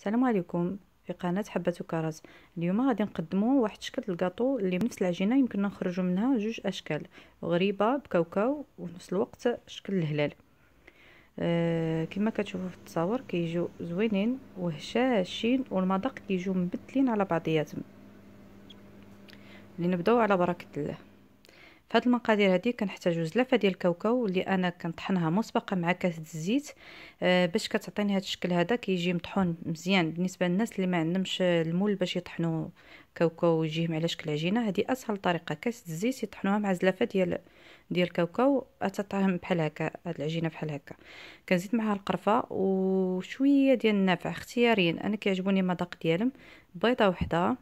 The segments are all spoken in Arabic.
السلام عليكم في قناه حبه وكرز اليوم غادي نقدموا واحد شكل الكاطو اللي بنفس العجينه يمكننا نخرجوا منها جوج اشكال غريبه بكاوكاو وفي نفس الوقت شكل الهلال آه كما كتشوفوا في التصاور كيجيو زوينين وهشاشين والمذاق كيجيو مبدلين على بعضياتهم لنبداو على بركه الله فهاد المقادير هذه كنحتاجو زلافه ديال الكاوكاو اللي انا كنطحنها مسبقا مع كاس الزيت آه، باش كتعطيني هاد الشكل هذا كيجي مطحون مزيان بالنسبه للناس اللي ما عندهمش المول باش يطحنوا كاوكاو ويجيهم على شكل عجينه هذه اسهل طريقه كاس الزيت يطحنوها مع زلافه ديال ديال الكاوكاو اتطعم بحال هكا هاد العجينه بحال هكا كنزيد معها القرفه وشويه ديال النافع اختياريا انا كيعجبوني المذاق ديالهم بيضه وحده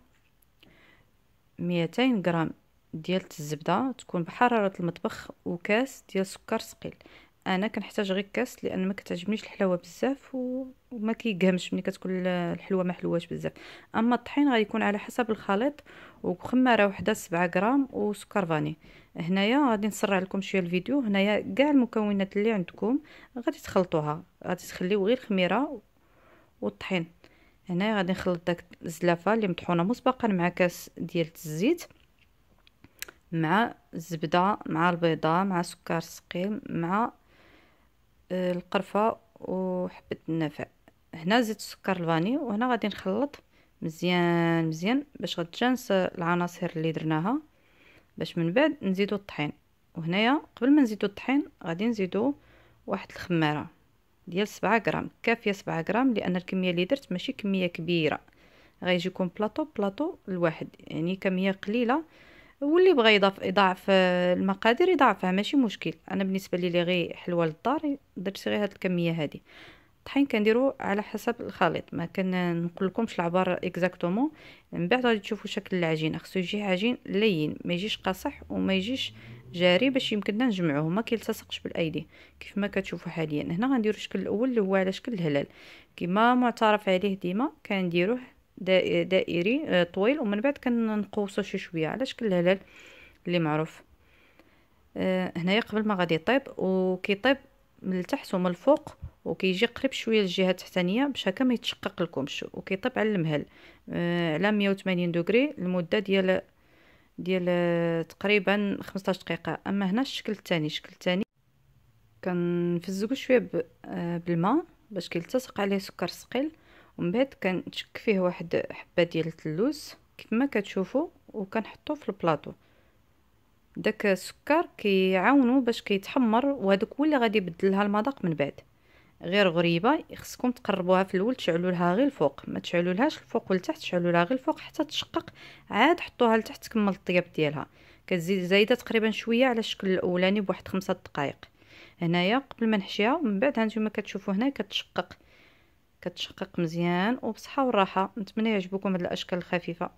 200 غرام ديال الزبده تكون بحراره المطبخ وكاس ديال السكر ثقيل انا كنحتاج غير كاس لان ما كتعجبنيش الحلاوه بزاف وما كيقهمش ملي كتكون الحلوه ما حلواش بزاف اما الطحين غيكون على حسب الخليط وخماره وحده 7 غرام وسكر فاني هنايا غادي نسرع لكم شويه الفيديو هنايا كاع المكونات اللي عندكم غادي تخلطوها غادي تخليو غير الخميره والطحين هنايا غادي نخلط داك الزلافه اللي مطحونه مسبقا مع كاس ديال الزيت مع الزبدة مع البيضة مع سكر سقيم مع آه، القرفة وحبة النفع هنا زيت السكر الفاني وهنا غادي نخلط مزيان مزيان باش غتجانس العناصر اللي درناها باش من بعد نزيدو الطحين وهنايا قبل ما نزيدو الطحين غادي نزيدو واحد الخماره ديال سبعة غرام كافيه سبعة غرام لان الكميه اللي درت ماشي كميه كبيره غيجيكم بلاطو بلاطو الواحد يعني كميه قليله واللي بغى يضاف يضاعف آه، المقادير يضاعفها ماشي مشكل انا بالنسبه لي لي غير حلوه للدار درت غير هاد الكميه هذه الطحين كنديرو على حسب الخليط ما كنقول لكمش العبار اكزاكتومون من بعد غادي تشوفوا شكل العجينه خصو يجي عجين لين ما يجيش قاصح وما يجيش جاري باش يمكننا نجمعوه ما كيلتصقش بالايدي كيف ما كتشوفوا حاليا هنا غنديروا الشكل الاول اللي هو على شكل الهلال كما معترف عليه ديما كنديروه دائري آه، طويل ومن بعد كنقوصو شي شويه على شكل الهلال اللي معروف آه، هنايا قبل ما غادي يطيب وكيطيب من التحت ومن الفوق وكيجي قريب شويه للجهه التحتانيه باش هكا ما يتشقق لكمش وكيطيب على المهل آه، على 180 دوغري المده ديال ديال تقريبا 15 دقيقه اما هنا الشكل الثاني الشكل الثاني كنفزقو شويه بالماء باش كيلتصق عليه سكر ثقيل ومن بعد كنشك فيه واحد حبه ديال التلوز كما كتشوفوا وكنحطوه في البلاطو داك السكر كيعاونو باش كيتحمر وهذوك هو اللي غادي يبدلها المذاق من بعد غير غريبه خصكم تقربوها في الاول تشعلوا لها غير الفوق ما تشعلوا لهاش الفوق والتحت تشعلوا لها غير الفوق حتى تشقق عاد حطوها لتحت تكمل الطياب ديالها كتزيد زايده تقريبا شويه على الشكل الاولاني بواحد خمسة دقائق هنايا قبل ما نحشيها من بعد هانتوما كتشوفوا هنا كتشقق كتشقق مزيان وبصحه والراحه نتمنى يعجبكم هاد الاشكال الخفيفه